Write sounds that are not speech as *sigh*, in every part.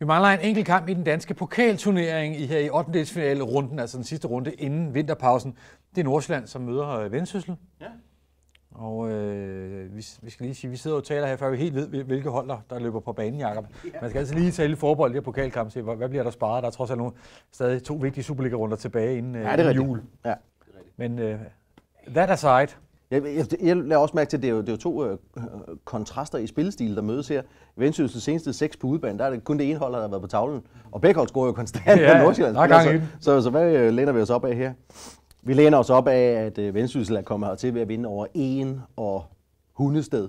Vi mangler en enkelt kamp i den danske pokalturnering i her i 8. runden, altså den sidste runde inden vinterpausen. Det er Nordsjælland, som møder øh, Vendsyssel. Ja. Og øh, vi, vi skal lige sige, vi sidder og taler her, før vi helt ved, hvilke hold der, der løber på banen, Jacob. Ja. Man skal altså lige tage lidt forbold i her pokalkamp, se, hvad bliver der sparet? Der er trods alt nu stadig to vigtige Superliga-runder tilbage inden ja, øh, det er inden jul. Ja. Men øh, that aside, jeg, jeg, jeg lader også mærke til, at det er jo, det er jo to øh, kontraster i spillestil, der mødes her. Vendsyssels seneste seks på udebane, der er det kun det ene hold, der har været på tavlen. Og begge hold scorer jo konstant ja, på Nordsjælland. Ja, så, altså. så, så hvad øh, læner vi os op af her? Vi læner os op af, at øh, Vendsyssel er kommet hertil ved at vinde over en og Hundested.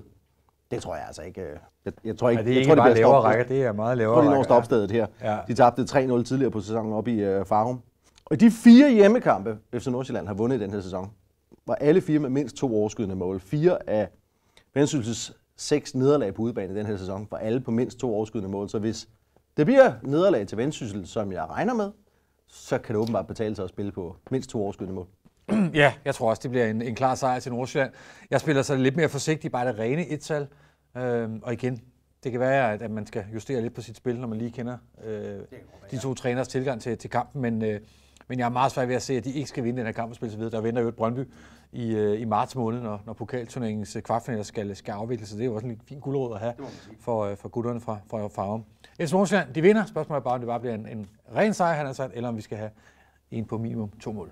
Det tror jeg altså ikke. Øh, jeg, jeg tror ikke, ja, det er jeg ikke tror, bare det lavere rækker, det er meget lavere rækker. Jeg tror, de når stopstedet her. Ja. De tabte 3-0 tidligere på sæsonen op i øh, Farum. Og de fire hjemmekampe, FC Nordsjælland har vundet i den her sæson, var alle fire med mindst to overskydende mål. Fire af Vendsyssels seks nederlag på udebane i den her sæson var alle på mindst to overskydende mål. Så hvis det bliver nederlag til Vendsyssel, som jeg regner med, så kan det åbenbart betale sig at spille på mindst to overskydende mål. *clears throat* Ja, jeg tror også, det bliver en, en klar sejr til Nordsjælland. Jeg spiller så lidt mere forsigtigt, bare det rene et-tal. Øhm, og igen, det kan være, at, man skal justere lidt på sit spil, når man lige kender øh, de to træners tilgang til, til kampen. Men øh, men jeg er meget svært ved at se, at de ikke skal vinde den her kamp og spille sig videre. Der venter jo et Brøndby i, øh, i marts måned, når, når pokalturneringens øh, kvartfinaler skal, skal afvikles, så det er jo også en fin guldråd at have for, øh, for gutterne fra, fra Farum. Ellers Nordsjælland, de vinder. Spørgsmålet er bare, om det bare bliver en, en ren sejr, han har sagt, eller om vi skal have en på minimum to mål.